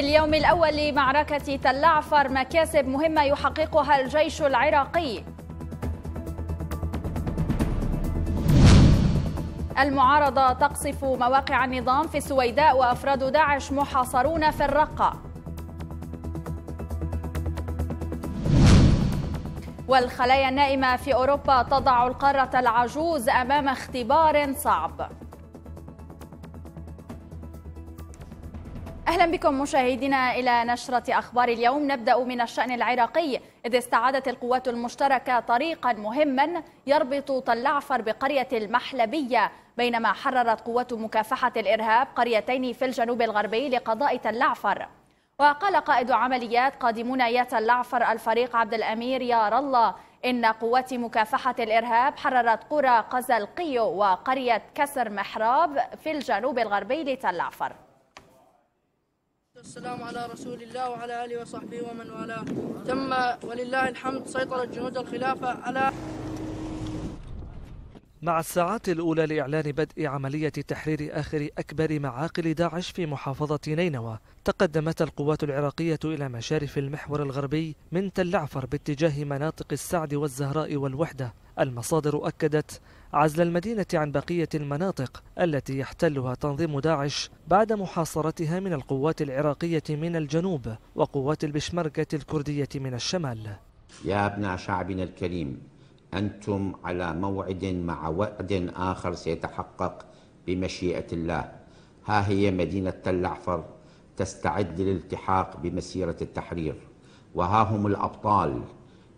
اليوم الأول لمعركة تلعفر مكاسب مهمة يحققها الجيش العراقي المعارضة تقصف مواقع النظام في السويداء وأفراد داعش محاصرون في الرقة والخلايا النائمة في أوروبا تضع القارة العجوز أمام اختبار صعب أهلا بكم مشاهدينا إلى نشرة أخبار اليوم نبدأ من الشأن العراقي إذ استعادت القوات المشتركة طريقا مهما يربط طلعفر بقرية المحلبية بينما حررت قوات مكافحة الإرهاب قريتين في الجنوب الغربي لقضاء تلعفر وقال قائد عمليات قادمون يا تلعفر الفريق عبد الأمير يا الله إن قوات مكافحة الإرهاب حررت قرى قزلقيو وقرية كسر محراب في الجنوب الغربي لتلعفر والسلام على رسول الله وعلى آله وصحبه ومن والاه تم ولله الحمد سيطرة جنود الخلافة على مع الساعات الأولى لإعلان بدء عملية تحرير آخر أكبر معاقل داعش في محافظة نينوى تقدمت القوات العراقية إلى مشارف المحور الغربي من تل عفر باتجاه مناطق السعد والزهراء والوحدة المصادر أكدت عزل المدينة عن بقية المناطق التي يحتلها تنظيم داعش بعد محاصرتها من القوات العراقية من الجنوب وقوات البشمركة الكردية من الشمال يا ابناء شعبنا الكريم أنتم على موعد مع وعد آخر سيتحقق بمشيئة الله ها هي مدينة تل عفر تستعد للالتحاق بمسيرة التحرير وها هم الأبطال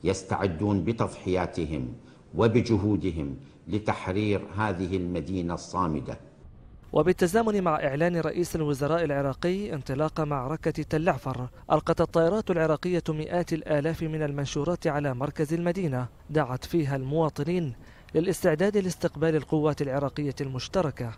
يستعدون بتضحياتهم وبجهودهم لتحرير هذه المدينة الصامدة وبالتزامن مع إعلان رئيس الوزراء العراقي انطلاق معركة تل عفر ألقت الطائرات العراقية مئات الآلاف من المنشورات على مركز المدينة دعت فيها المواطنين للاستعداد لاستقبال القوات العراقية المشتركة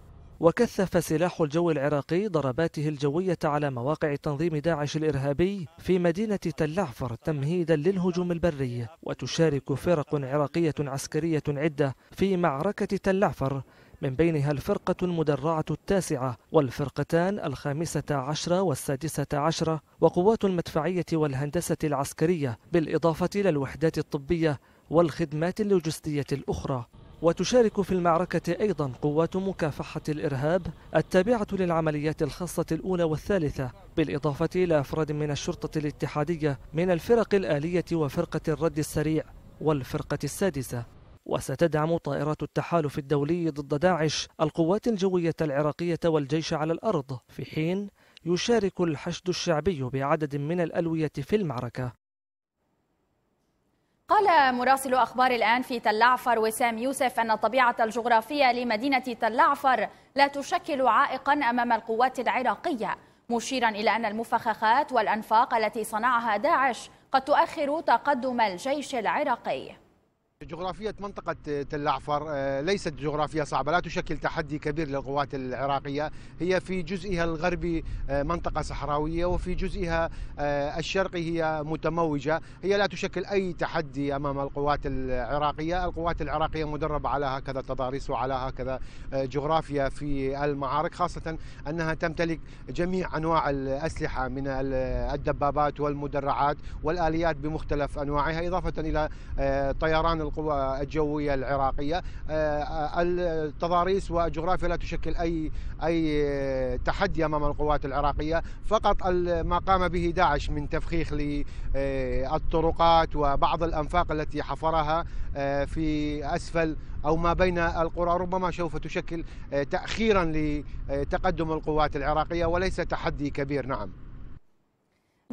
وكثف سلاح الجو العراقي ضرباته الجوية على مواقع تنظيم داعش الإرهابي في مدينة تل عفر تمهيدا للهجوم البري وتشارك فرق عراقية عسكرية عدة في معركة تل عفر من بينها الفرقة المدرعة التاسعة والفرقتان الخامسة عشرة والسادسة عشرة وقوات المدفعية والهندسة العسكرية بالإضافة للوحدات الطبية والخدمات اللوجستية الأخرى وتشارك في المعركة أيضا قوات مكافحة الإرهاب التابعة للعمليات الخاصة الأولى والثالثة بالإضافة إلى أفراد من الشرطة الاتحادية من الفرق الآلية وفرقة الرد السريع والفرقة السادسة وستدعم طائرات التحالف الدولي ضد داعش القوات الجوية العراقية والجيش على الأرض في حين يشارك الحشد الشعبي بعدد من الألوية في المعركة قال مراسل أخبار الآن في تلعفر وسام يوسف أن الطبيعة الجغرافية لمدينة تلعفر لا تشكل عائقا أمام القوات العراقية مشيرا إلى أن المفخخات والأنفاق التي صنعها داعش قد تؤخر تقدم الجيش العراقي جغرافية منطقة تل أعفر آه، ليست جغرافية صعبة لا تشكل تحدي كبير للقوات العراقية هي في جزئها الغربي آه، منطقة صحراوية وفي جزئها آه، الشرقي هي متموجة هي لا تشكل أي تحدي أمام القوات العراقية القوات العراقية مدربة على هكذا تضاريس وعلى هكذا جغرافيا في المعارك خاصة أنها تمتلك جميع أنواع الأسلحة من الدبابات والمدرعات والآليات بمختلف أنواعها إضافة إلى طيران القوى الجويه العراقيه آه، آه، التضاريس والجغرافيا لا تشكل اي اي تحدي امام القوات العراقيه فقط ما قام به داعش من تفخيخ للطرقات وبعض الانفاق التي حفرها آه، في اسفل او ما بين القرى ربما سوف تشكل تاخيرا لتقدم القوات العراقيه وليس تحدي كبير نعم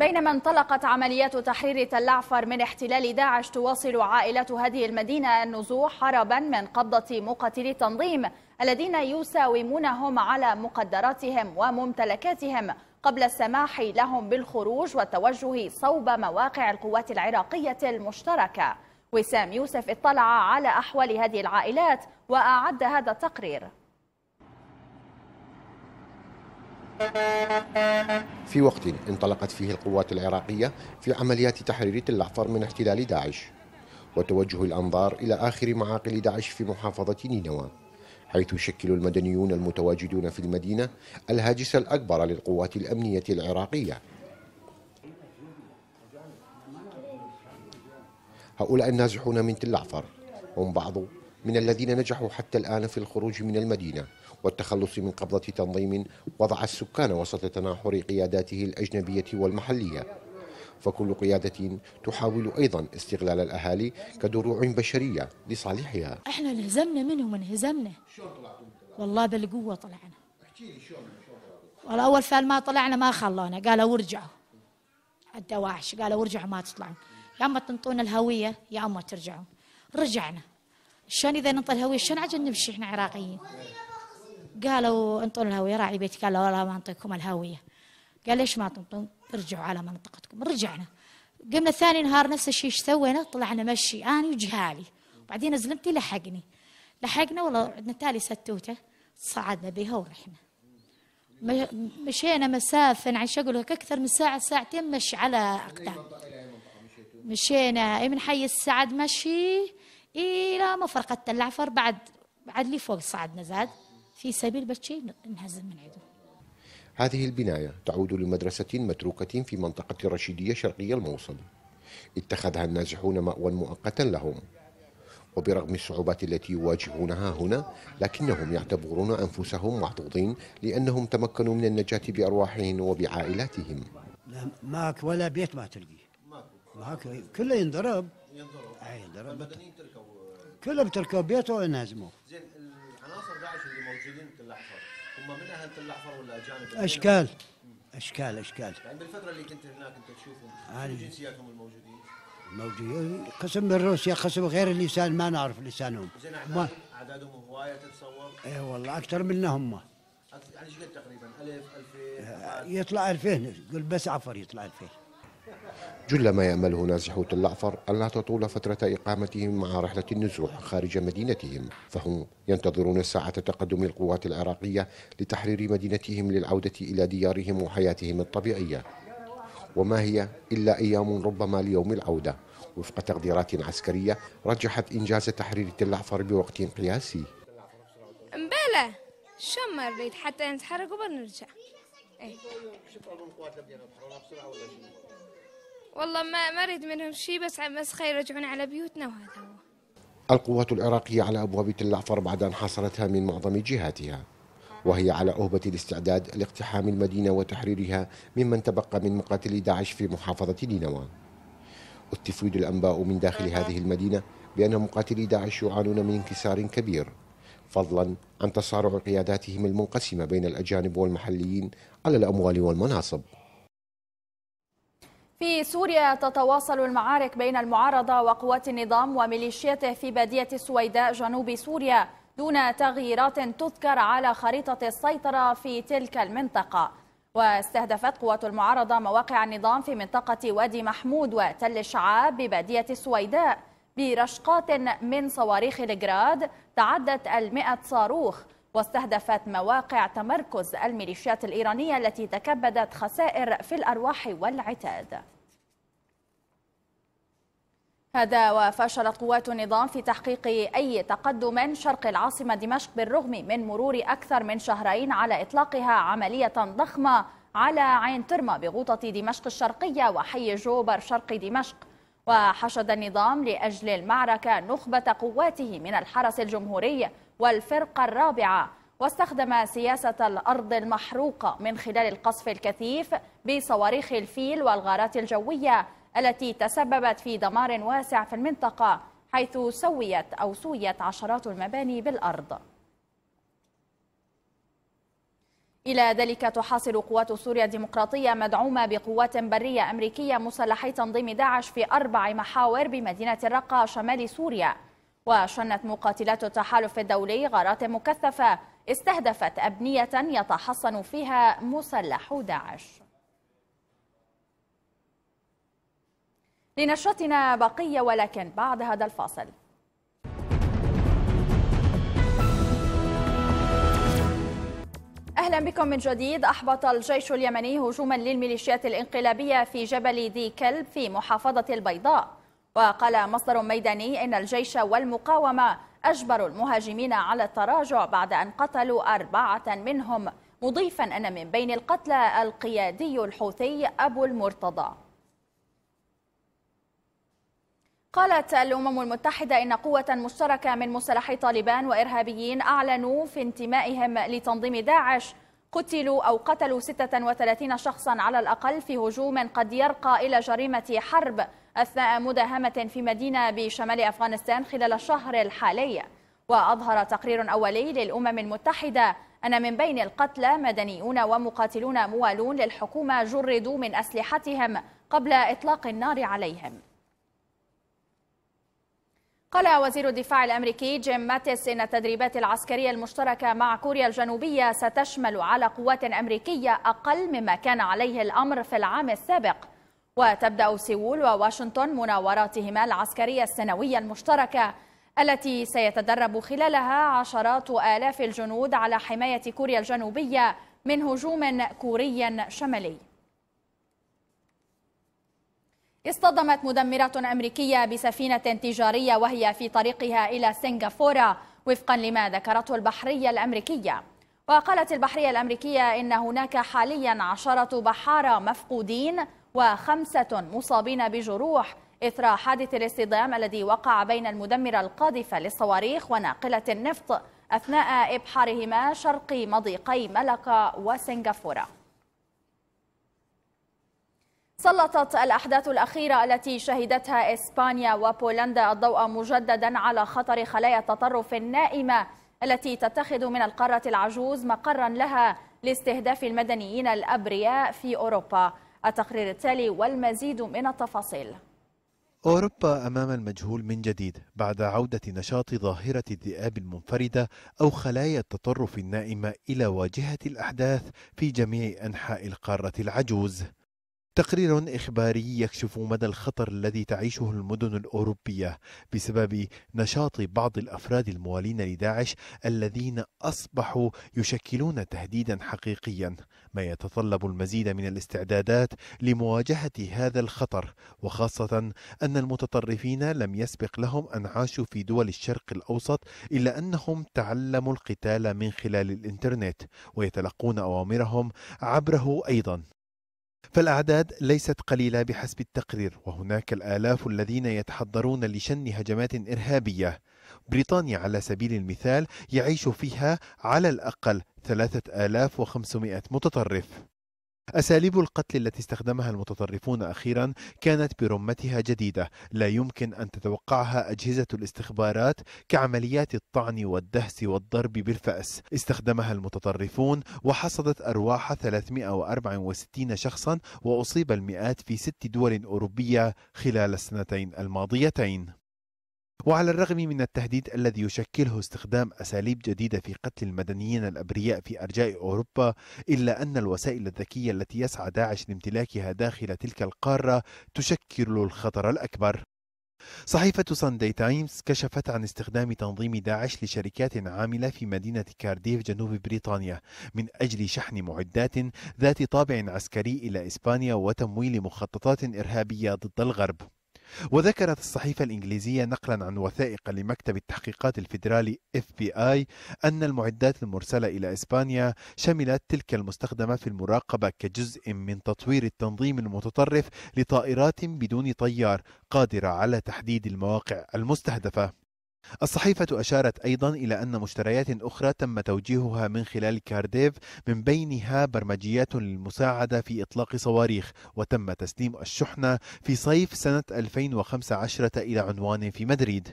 بينما انطلقت عمليات تحرير تل عفر من احتلال داعش تواصل عائلات هذه المدينة النزوح هربا من قبضة مقاتلي التنظيم الذين يساومونهم على مقدراتهم وممتلكاتهم قبل السماح لهم بالخروج والتوجه صوب مواقع القوات العراقية المشتركة وسام يوسف اطلع على أحوال هذه العائلات وأعد هذا التقرير في وقت انطلقت فيه القوات العراقية في عمليات تحرير تل أحفر من احتلال داعش وتوجه الأنظار إلى آخر معاقل داعش في محافظة نينوى حيث يشكل المدنيون المتواجدون في المدينة الهاجس الأكبر للقوات الأمنية العراقية هؤلاء النازحون من تل أحفر هم بعض من الذين نجحوا حتى الآن في الخروج من المدينة والتخلص من قبضة تنظيم وضع السكان وسط تناحر قياداته الأجنبية والمحلية فكل قيادة تحاول أيضا استغلال الأهالي كدروع بشرية لصالحها احنا انهزمنا منهم انهزمنا والله بالقوة طلعنا والله أول فعل ما طلعنا ما خلونا قالوا ارجعوا الدواعش قالوا ارجعوا ما تطلعون يا أما تنطون الهوية يا أما ترجعون رجعنا شان اذا ننطى الهويه شان عجل نمشي احنا عراقيين قالوا انطوا الهويه راعي بيتي قال والله ما نعطيكم الهويه قال ليش ما تنطون ارجعوا على منطقتكم رجعنا قمنا ثاني نهار نفس الشيء ايش سوينا طلعنا مشي انا وجهالي وبعدين زلمتي لحقني لحقنا والله عندنا تالي ستوته صعدنا بها ورحنا مشينا مسافه عن اقول لك اكثر من ساعه ساعتين مشي على اقدام مشينا من حي السعد مشي الى ما فرقت العفر بعد بعد لي فوق صعدنا زاد في سبيل باش نهزم من عدو هذه البناية تعود لمدرسة متروكة في منطقة رشيدية شرقي الموصل اتخذها النازحون مأوى مؤقتا لهم وبرغم الصعوبات التي يواجهونها هنا لكنهم يعتبرون أنفسهم محظوظين لأنهم تمكنوا من النجاة بأرواحهم وبعائلاتهم لا ماك ولا بيت ما تلقيه ماك كله ينضرب ينضرب, آه، ينضرب. كلهم تركوا بيته وانهزموا زين العناصر داعش اللي موجودين في الاحفر هم من اهل الاحفر ولا اجانب؟ اشكال اشكال اشكال يعني بالفتره اللي كنت هناك انت تشوفهم جنسياتهم الموجودين؟ موجودين قسم من روسيا قسم غير اللسان ما نعرف لسانهم زين اعدادهم اعدادهم هوايه تتصور؟ اي والله اكثر منا هم يعني ايش تقريبا؟ 1000 2000 إيه، يطلع 2000 قل بس عفر يطلع 2000 جل ما يأمله نازحو نازحوت أن لا تطول فترة إقامتهم مع رحلة النزوح خارج مدينتهم فهم ينتظرون ساعة تقدم القوات العراقية لتحرير مدينتهم للعودة إلى ديارهم وحياتهم الطبيعية وما هي إلا أيام ربما ليوم العودة وفق تقديرات عسكرية رجحت إنجاز تحرير تل أعفر بوقت قياسي مبالة شو ريت حتى نتحرك وبنرجع إيه. والله ما ما اريد منهم شيء بس بس خير يرجعون على بيوتنا وهذا هو القوات العراقية على أبواب تل بعد أن حاصرتها من معظم جهاتها وهي على أهبة الاستعداد لاقتحام المدينة وتحريرها ممن تبقى من مقاتلي داعش في محافظة نينوى التفويد الأنباء من داخل هذه المدينة بأن مقاتلي داعش يعانون من انكسار كبير فضلا عن تصارع قياداتهم المنقسمة بين الأجانب والمحليين على الأموال والمناصب في سوريا تتواصل المعارك بين المعارضة وقوات النظام وميليشياته في بادية السويداء جنوب سوريا دون تغييرات تذكر على خريطة السيطرة في تلك المنطقة واستهدفت قوات المعارضة مواقع النظام في منطقة وادي محمود وتل الشعاب ببادية السويداء برشقات من صواريخ الجراد تعدت المئة صاروخ واستهدفت مواقع تمركز الميليشيات الإيرانية التي تكبدت خسائر في الأرواح والعتاد هذا وفشلت قوات النظام في تحقيق أي تقدم شرق العاصمة دمشق بالرغم من مرور أكثر من شهرين على إطلاقها عملية ضخمة على عين ترمى بغوطة دمشق الشرقية وحي جوبر شرق دمشق وحشد النظام لأجل المعركة نخبة قواته من الحرس الجمهوري والفرقة الرابعة واستخدم سياسة الأرض المحروقة من خلال القصف الكثيف بصواريخ الفيل والغارات الجوية التي تسببت في دمار واسع في المنطقة حيث سويت أو سويت عشرات المباني بالأرض إلى ذلك تحاصر قوات سوريا الديمقراطية مدعومة بقوات برية أمريكية مسلحي تنظيم داعش في أربع محاور بمدينة الرقة شمال سوريا وشنت مقاتلات التحالف الدولي غارات مكثفة استهدفت أبنية يتحصن فيها مسلح داعش لنشرتنا بقية ولكن بعد هذا الفاصل اهلا بكم من جديد احبط الجيش اليمني هجوما للميليشيات الانقلابيه في جبل ذي كلب في محافظه البيضاء وقال مصدر ميداني ان الجيش والمقاومه اجبروا المهاجمين على التراجع بعد ان قتلوا اربعه منهم مضيفا ان من بين القتلى القيادي الحوثي ابو المرتضى قالت الأمم المتحدة إن قوة مشتركة من مسلحي طالبان وإرهابيين أعلنوا في انتمائهم لتنظيم داعش قتلوا أو قتلوا 36 شخصا على الأقل في هجوم قد يرقى إلى جريمة حرب أثناء مداهمة في مدينة بشمال أفغانستان خلال الشهر الحالي وأظهر تقرير أولي للأمم المتحدة أن من بين القتلى مدنيون ومقاتلون موالون للحكومة جردوا من أسلحتهم قبل إطلاق النار عليهم قال وزير الدفاع الأمريكي جيم ماتيس إن التدريبات العسكرية المشتركة مع كوريا الجنوبية ستشمل على قوات أمريكية أقل مما كان عليه الأمر في العام السابق وتبدأ سيول وواشنطن مناوراتهما العسكرية السنوية المشتركة التي سيتدرب خلالها عشرات آلاف الجنود على حماية كوريا الجنوبية من هجوم كوري شمالي اصطدمت مدمرة أمريكية بسفينة تجارية وهي في طريقها إلى سنغافورة وفقا لما ذكرته البحرية الأمريكية وقالت البحرية الأمريكية إن هناك حاليا عشرة بحارة مفقودين وخمسة مصابين بجروح إثر حادث الاصطدام الذي وقع بين المدمرة القاذفة للصواريخ وناقلة النفط أثناء إبحارهما شرق مضيقي ملقا وسنغافورة سلطت الأحداث الأخيرة التي شهدتها إسبانيا وبولندا الضوء مجددا على خطر خلايا التطرف النائمة التي تتخذ من القارة العجوز مقرا لها لاستهداف المدنيين الأبرياء في أوروبا التقرير التالي والمزيد من التفاصيل أوروبا أمام المجهول من جديد بعد عودة نشاط ظاهرة الذئاب المنفردة أو خلايا التطرف النائمة إلى واجهة الأحداث في جميع أنحاء القارة العجوز تقرير إخباري يكشف مدى الخطر الذي تعيشه المدن الأوروبية بسبب نشاط بعض الأفراد الموالين لداعش الذين أصبحوا يشكلون تهديدا حقيقيا ما يتطلب المزيد من الاستعدادات لمواجهة هذا الخطر وخاصة أن المتطرفين لم يسبق لهم أن عاشوا في دول الشرق الأوسط إلا أنهم تعلموا القتال من خلال الإنترنت ويتلقون أوامرهم عبره أيضا فالأعداد ليست قليلة بحسب التقرير وهناك الآلاف الذين يتحضرون لشن هجمات إرهابية بريطانيا على سبيل المثال يعيش فيها على الأقل 3500 متطرف أساليب القتل التي استخدمها المتطرفون أخيرا كانت برمتها جديدة لا يمكن أن تتوقعها أجهزة الاستخبارات كعمليات الطعن والدهس والضرب بالفأس استخدمها المتطرفون وحصدت أرواح 364 شخصا وأصيب المئات في ست دول أوروبية خلال السنتين الماضيتين وعلى الرغم من التهديد الذي يشكله استخدام أساليب جديدة في قتل المدنيين الأبرياء في أرجاء أوروبا إلا أن الوسائل الذكية التي يسعى داعش لامتلاكها داخل تلك القارة تشكل الخطر الأكبر صحيفة ساندي تايمز كشفت عن استخدام تنظيم داعش لشركات عاملة في مدينة كارديف جنوب بريطانيا من أجل شحن معدات ذات طابع عسكري إلى إسبانيا وتمويل مخططات إرهابية ضد الغرب وذكرت الصحيفة الإنجليزية نقلا عن وثائق لمكتب التحقيقات الفيدرالي FBI أن المعدات المرسلة إلى إسبانيا شملت تلك المستخدمة في المراقبة كجزء من تطوير التنظيم المتطرف لطائرات بدون طيار قادرة على تحديد المواقع المستهدفة الصحيفة أشارت أيضا إلى أن مشتريات أخرى تم توجيهها من خلال كارديف من بينها برمجيات للمساعدة في إطلاق صواريخ وتم تسليم الشحنة في صيف سنة 2015 إلى عنوان في مدريد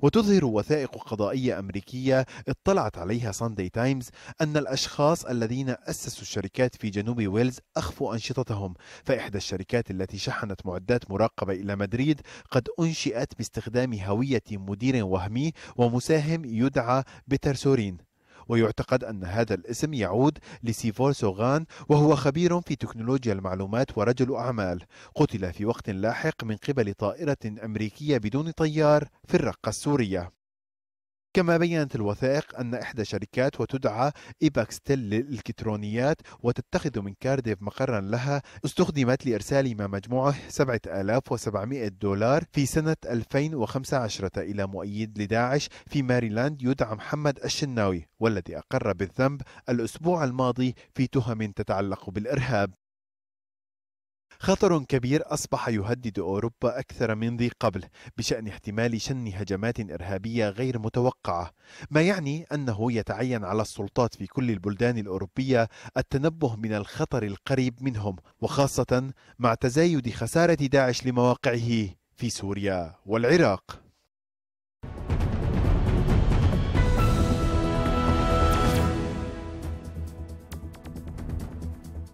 وتظهر وثائق قضائية أمريكية اطلعت عليها ساندي تايمز أن الأشخاص الذين أسسوا الشركات في جنوب ويلز أخفوا أنشطتهم فإحدى الشركات التي شحنت معدات مراقبة إلى مدريد قد أنشئت باستخدام هوية مدير وهمي ومساهم يدعى بيتر سورين ويعتقد أن هذا الاسم يعود لسيفور سوغان وهو خبير في تكنولوجيا المعلومات ورجل أعمال قتل في وقت لاحق من قبل طائرة أمريكية بدون طيار في الرقة السورية كما بينت الوثائق أن إحدى شركات وتدعى إيباكستيل للإلكترونيات وتتخذ من كارديف مقرا لها استخدمت لإرسال ما مجموعه 7700 دولار في سنة 2015 إلى مؤيد لداعش في ماريلاند يدعى محمد الشناوي والذي أقر بالذنب الأسبوع الماضي في تهم تتعلق بالإرهاب خطر كبير أصبح يهدد أوروبا أكثر من ذي قبل بشأن احتمال شن هجمات إرهابية غير متوقعة ما يعني أنه يتعين على السلطات في كل البلدان الأوروبية التنبه من الخطر القريب منهم وخاصة مع تزايد خسارة داعش لمواقعه في سوريا والعراق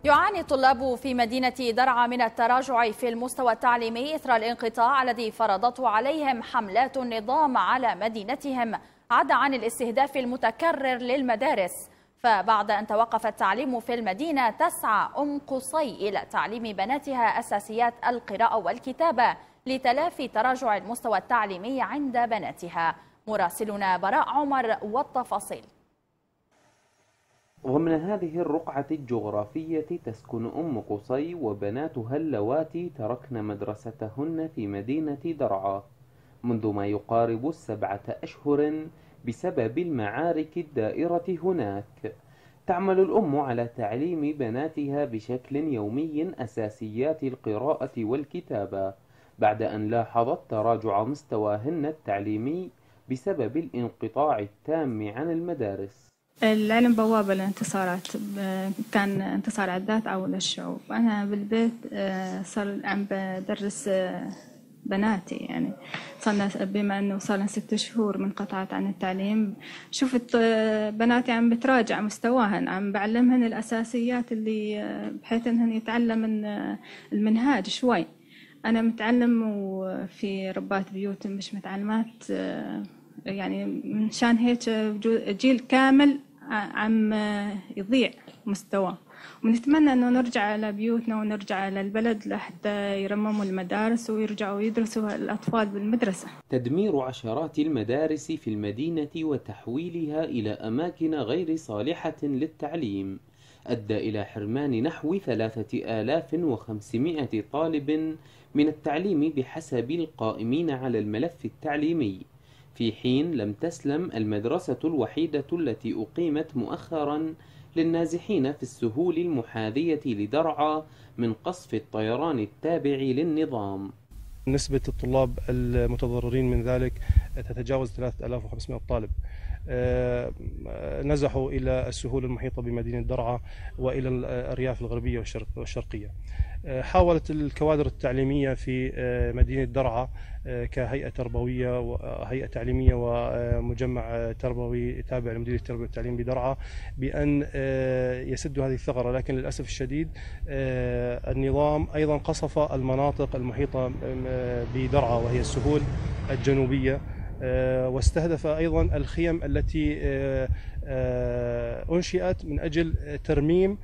يعاني الطلاب في مدينة درعا من التراجع في المستوى التعليمي إثر الانقطاع الذي فرضته عليهم حملات النظام على مدينتهم عدا عن الاستهداف المتكرر للمدارس فبعد أن توقف التعليم في المدينة تسعى أم قصي إلى تعليم بناتها أساسيات القراءة والكتابة لتلافي تراجع المستوى التعليمي عند بناتها مراسلنا براء عمر والتفاصيل ومن هذه الرقعة الجغرافية تسكن أم قصي وبناتها اللواتي تركن مدرستهن في مدينة درعا منذ ما يقارب السبعة أشهر بسبب المعارك الدائرة هناك تعمل الأم على تعليم بناتها بشكل يومي أساسيات القراءة والكتابة بعد أن لاحظت تراجع مستواهن التعليمي بسبب الانقطاع التام عن المدارس العلم بوابة للانتصارات كان انتصار على الذات أو للشعوب أنا بالبيت آه، صار عم بدرس آه، بناتي يعني صرنا بما انه صار لنا ست شهور منقطعت عن التعليم شفت آه، بناتي عم بتراجع مستواهن عم بعلمهن الاساسيات اللي بحيث انهن يتعلمن المنهاج شوي انا متعلم وفي ربات بيوت مش متعلمات يعني من شان هيك جيل كامل عم يضيع مستواه ونتمنى انه نرجع لبيوتنا ونرجع للبلد لحتى يرمموا المدارس ويرجعوا يدرسوا الاطفال بالمدرسه. تدمير عشرات المدارس في المدينه وتحويلها الى اماكن غير صالحه للتعليم ادى الى حرمان نحو 3500 طالب من التعليم بحسب القائمين على الملف التعليمي. في حين لم تسلم المدرسة الوحيدة التي أقيمت مؤخرا للنازحين في السهول المحاذية لدرعا من قصف الطيران التابع للنظام نسبة الطلاب المتضررين من ذلك تتجاوز 3500 طالب آه، نزحوا إلى السهول المحيطة بمدينة درعا وإلى الأرياف آه، الغربية والشرقية آه، حاولت الكوادر التعليمية في مدينة درعا كهيئة تربوية وهيئة تعليمية ومجمع تربوي تابع لمديرية التربية والتعليم بدرعا بأن يسدوا هذه الثغرة لكن للأسف الشديد النظام أيضا قصف المناطق المحيطة بدرعا وهي السهول الجنوبية آه، واستهدف ايضا الخيم التي آه، آه، انشئت من اجل ترميم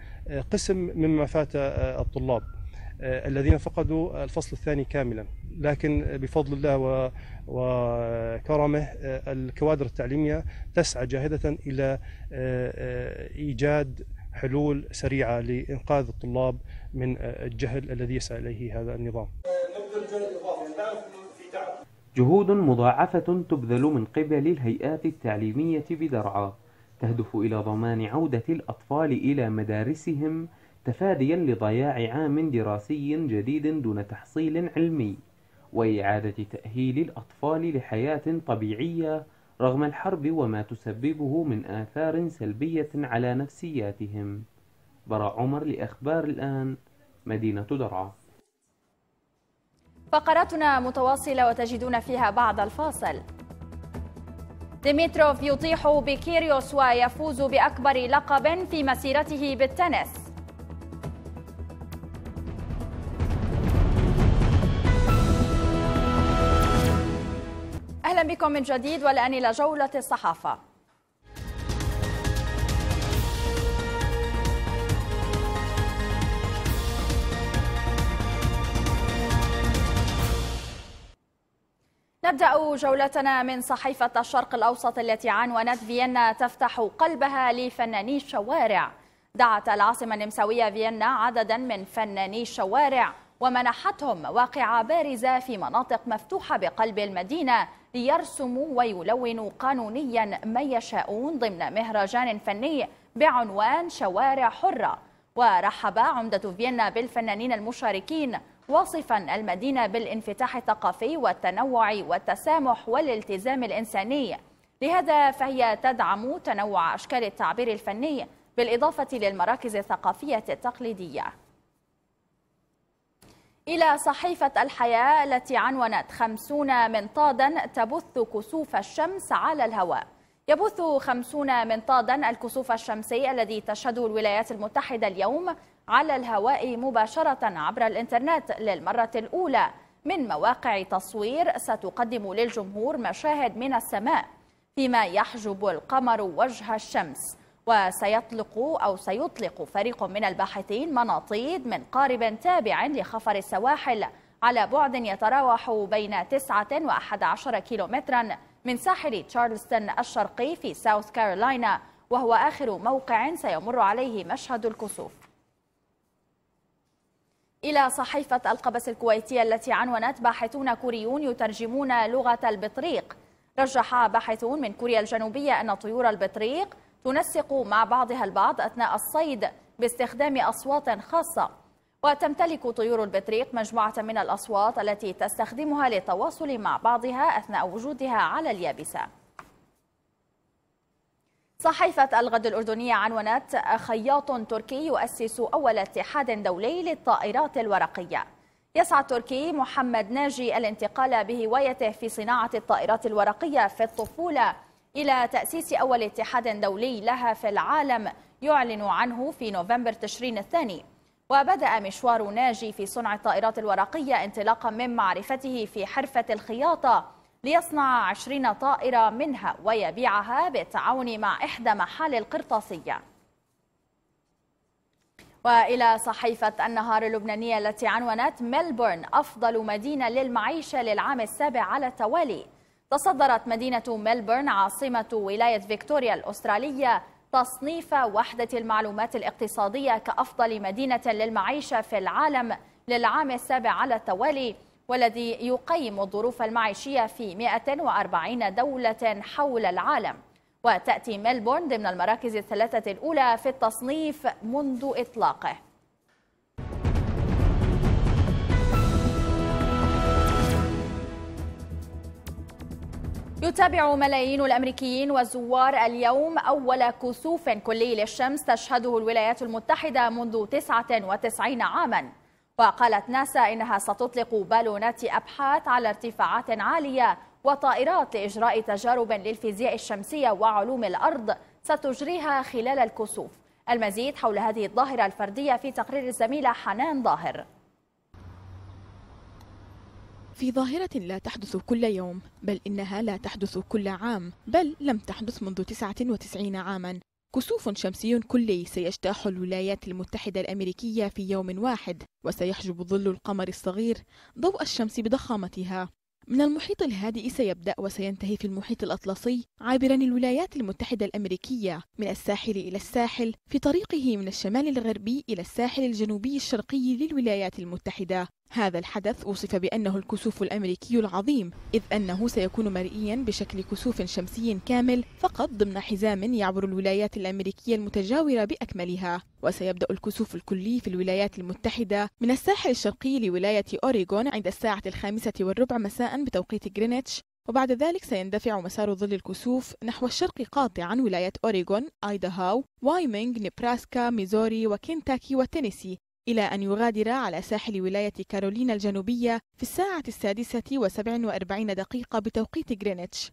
قسم مما فات الطلاب الذين فقدوا الفصل الثاني كاملا لكن بفضل الله وكرمه الكوادر التعليميه تسعى جاهده الى ايجاد حلول سريعه لانقاذ الطلاب من الجهل الذي يسعى اليه هذا النظام. في جهود مضاعفة تبذل من قبل الهيئات التعليمية بدرعا تهدف إلى ضمان عودة الأطفال إلى مدارسهم تفاديا لضياع عام دراسي جديد دون تحصيل علمي وإعادة تأهيل الأطفال لحياة طبيعية رغم الحرب وما تسببه من آثار سلبية على نفسياتهم براء عمر لأخبار الآن مدينة درعا فقراتنا متواصلة وتجدون فيها بعض الفاصل ديميتروف يطيح بكيريوس ويفوز بأكبر لقب في مسيرته بالتنس اهلا بكم من جديد والان الى جوله الصحافه نبدأ جولتنا من صحيفة الشرق الأوسط التي عنونت فيينا تفتح قلبها لفناني الشوارع دعت العاصمة النمساوية فيينا عددا من فناني الشوارع ومنحتهم واقعة بارزة في مناطق مفتوحة بقلب المدينة ليرسموا ويلونوا قانونيا ما يشاءون ضمن مهرجان فني بعنوان شوارع حرة ورحب عمدة فيينا بالفنانين المشاركين واصفا المدينة بالانفتاح الثقافي والتنوع والتسامح والالتزام الإنساني لهذا فهي تدعم تنوع أشكال التعبير الفني بالإضافة للمراكز الثقافية التقليدية إلى صحيفة الحياة التي عنونت خمسون منطادا تبث كسوف الشمس على الهواء يبث 50 منطادا الكسوف الشمسي الذي تشهده الولايات المتحدة اليوم على الهواء مباشرة عبر الإنترنت للمرة الأولى من مواقع تصوير ستقدم للجمهور مشاهد من السماء فيما يحجب القمر وجه الشمس وسيطلق أو سيطلق فريق من الباحثين مناطيد من قارب تابع لخفر السواحل على بعد يتراوح بين 9 و 11 كيلومتراً من ساحل تشارلستون الشرقي في ساوث كارولاينا وهو آخر موقع سيمر عليه مشهد الكسوف إلى صحيفة القبس الكويتية التي عنونت باحثون كوريون يترجمون لغة البطريق رجح باحثون من كوريا الجنوبية أن طيور البطريق تنسق مع بعضها البعض أثناء الصيد باستخدام أصوات خاصة وتمتلك طيور البطريق مجموعة من الأصوات التي تستخدمها للتواصل مع بعضها أثناء وجودها على اليابسة صحيفة الغد الأردنية عنونت خياط تركي يؤسس أول اتحاد دولي للطائرات الورقية يسعى التركي محمد ناجي الانتقال بهوايته في صناعة الطائرات الورقية في الطفولة إلى تأسيس أول اتحاد دولي لها في العالم يعلن عنه في نوفمبر تشرين الثاني وبدأ مشوار ناجي في صنع الطائرات الورقية انطلاقا من معرفته في حرفة الخياطة ليصنع عشرين طائرة منها ويبيعها بالتعاون مع إحدى محال القرطاسية وإلى صحيفة النهار اللبنانية التي عنونت ملبورن أفضل مدينة للمعيشة للعام السابع على التوالي تصدرت مدينة ملبورن عاصمة ولاية فيكتوريا الأسترالية تصنيف وحدة المعلومات الاقتصادية كأفضل مدينة للمعيشة في العالم للعام السابع على التوالي والذي يقيم الظروف المعيشية في 140 دولة حول العالم وتأتي ملبورن ضمن المراكز الثلاثة الأولى في التصنيف منذ إطلاقه يتابع ملايين الامريكيين والزوار اليوم اول كسوف كلي للشمس تشهده الولايات المتحده منذ 99 عاما وقالت ناسا انها ستطلق بالونات ابحاث على ارتفاعات عاليه وطائرات لاجراء تجارب للفيزياء الشمسيه وعلوم الارض ستجريها خلال الكسوف المزيد حول هذه الظاهره الفرديه في تقرير الزميله حنان ظاهر في ظاهرة لا تحدث كل يوم بل إنها لا تحدث كل عام بل لم تحدث منذ 99 عاما كسوف شمسي كلي سيجتاح الولايات المتحدة الأمريكية في يوم واحد وسيحجب ظل القمر الصغير ضوء الشمس بضخامتها من المحيط الهادئ سيبدأ وسينتهي في المحيط الأطلسي عابرا الولايات المتحدة الأمريكية من الساحل إلى الساحل في طريقه من الشمال الغربي إلى الساحل الجنوبي الشرقي للولايات المتحدة هذا الحدث وصف بأنه الكسوف الأمريكي العظيم إذ أنه سيكون مرئيا بشكل كسوف شمسي كامل فقط ضمن حزام يعبر الولايات الأمريكية المتجاورة بأكملها وسيبدأ الكسوف الكلي في الولايات المتحدة من الساحل الشرقي لولاية أوريغون عند الساعة الخامسة والربع مساء بتوقيت غرينتش وبعد ذلك سيندفع مسار ظل الكسوف نحو الشرق قاطعا ولاية أوريغون، آيداهاو، وايمينغ، نبراسكا، ميزوري وكنتاكي وتينيسي إلى أن يغادر على ساحل ولاية كارولينا الجنوبية في الساعة السادسة وسبع وأربعين دقيقة بتوقيت غرينتش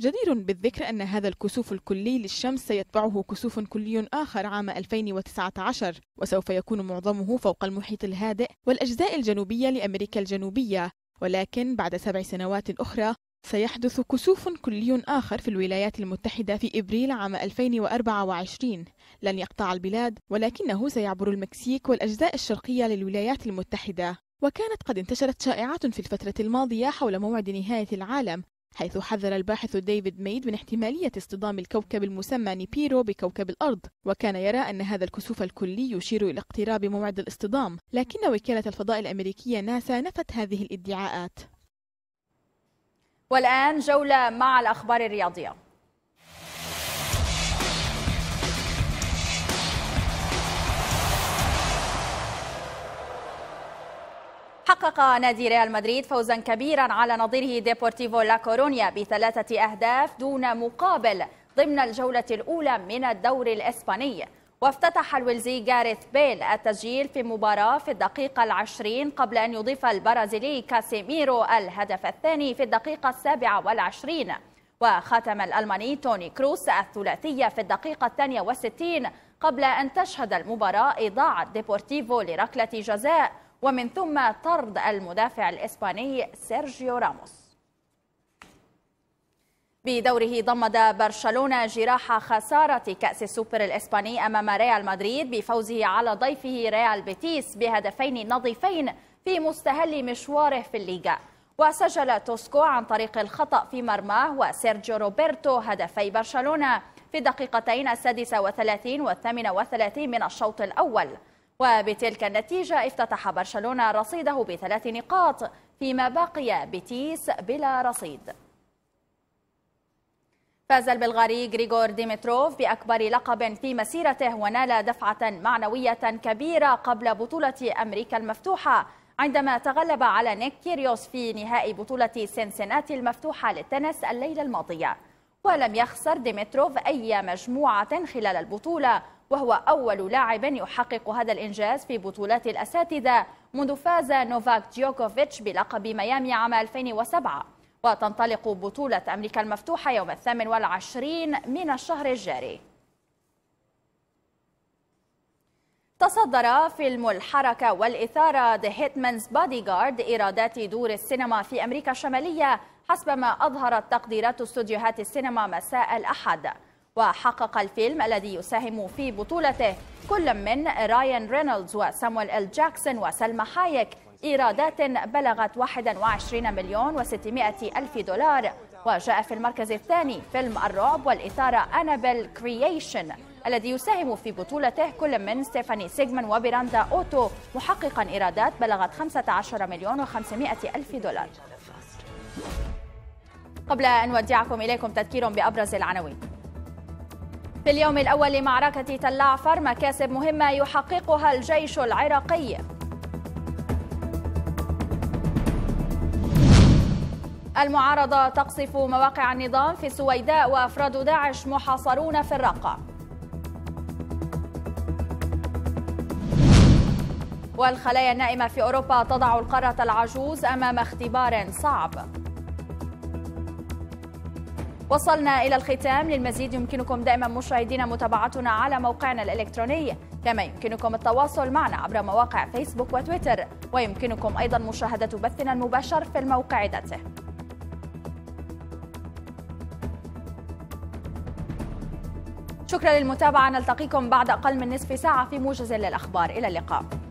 جدير بالذكر أن هذا الكسوف الكلي للشمس سيتبعه كسوف كلي آخر عام 2019 وسوف يكون معظمه فوق المحيط الهادئ والأجزاء الجنوبية لأمريكا الجنوبية ولكن بعد سبع سنوات أخرى سيحدث كسوف كلي آخر في الولايات المتحدة في إبريل عام 2024 لن يقطع البلاد ولكنه سيعبر المكسيك والأجزاء الشرقية للولايات المتحدة وكانت قد انتشرت شائعات في الفترة الماضية حول موعد نهاية العالم حيث حذر الباحث ديفيد ميد من احتمالية اصطدام الكوكب المسمى نيبيرو بكوكب الأرض وكان يرى أن هذا الكسوف الكلي يشير إلى اقتراب موعد الاصطدام لكن وكالة الفضاء الأمريكية ناسا نفت هذه الادعاءات والآن جولة مع الأخبار الرياضية حقق نادي ريال مدريد فوزا كبيرا على نظيره ديبورتيفو لا كورونيا بثلاثة أهداف دون مقابل ضمن الجولة الأولى من الدوري الإسباني وافتتح الويلزي جاريث بيل التسجيل في مباراة في الدقيقة العشرين قبل أن يضيف البرازيلي كاسيميرو الهدف الثاني في الدقيقة السابعة والعشرين وختم الألماني توني كروس الثلاثية في الدقيقة الثانية والستين قبل أن تشهد المباراة إضاعة ديبورتيفو لركلة جزاء ومن ثم طرد المدافع الإسباني سيرجيو راموس بدوره ضمد برشلونة جراح خسارة كأس السوبر الإسباني أمام ريال مدريد بفوزه على ضيفه ريال بيتيس بهدفين نظيفين في مستهل مشواره في الليغا وسجل توسكو عن طريق الخطأ في مرماه وسيرجيو روبرتو هدفي برشلونة في الدقيقتين السادسة وثلاثين والثامنة وثلاثين من الشوط الأول وبتلك النتيجة افتتح برشلونة رصيده بثلاث نقاط فيما بقي بيتيس بلا رصيد فاز البلغاري غريغور ديمتروف بأكبر لقب في مسيرته ونال دفعة معنوية كبيرة قبل بطولة أمريكا المفتوحة عندما تغلب على نيك كيريوس في نهائي بطولة سنسناتي المفتوحة للتنس الليلة الماضية ولم يخسر ديمتروف أي مجموعة خلال البطولة وهو أول لاعب يحقق هذا الإنجاز في بطولات الأساتذة منذ فاز نوفاك جيوكوفيتش بلقب ميامي عام 2007 وتنطلق بطولة أمريكا المفتوحة يوم الثامن والعشرين من الشهر الجاري تصدر فيلم الحركة والإثارة The Hitman's Bodyguard إيرادات دور السينما في أمريكا الشمالية حسب ما أظهرت تقديرات استوديوهات السينما مساء الأحد وحقق الفيلم الذي يساهم في بطولته كل من رايان رينولدز وسامويل إل جاكسون وسلمى حايك إيرادات بلغت 21 مليون و600 ألف دولار وجاء في المركز الثاني فيلم الرعب والإثارة أنابل كرييشن الذي يساهم في بطولته كل من ستيفاني سيجمان وبيراندا أوتو محققا إيرادات بلغت 15 مليون و500 ألف دولار قبل أن نودعكم إليكم تذكير بأبرز العناوين في اليوم الأول لمعركة تلعفر مكاسب مهمة يحققها الجيش العراقي المعارضة تقصف مواقع النظام في السويداء وأفراد داعش محاصرون في الرقة والخلايا النائمة في أوروبا تضع القارة العجوز أمام اختبار صعب وصلنا إلى الختام للمزيد يمكنكم دائما مشاهدينا متابعتنا على موقعنا الإلكتروني كما يمكنكم التواصل معنا عبر مواقع فيسبوك وتويتر ويمكنكم أيضا مشاهدة بثنا المباشر في الموقع ذاته شكرا للمتابعة نلتقيكم بعد أقل من نصف ساعة في موجز للأخبار إلى اللقاء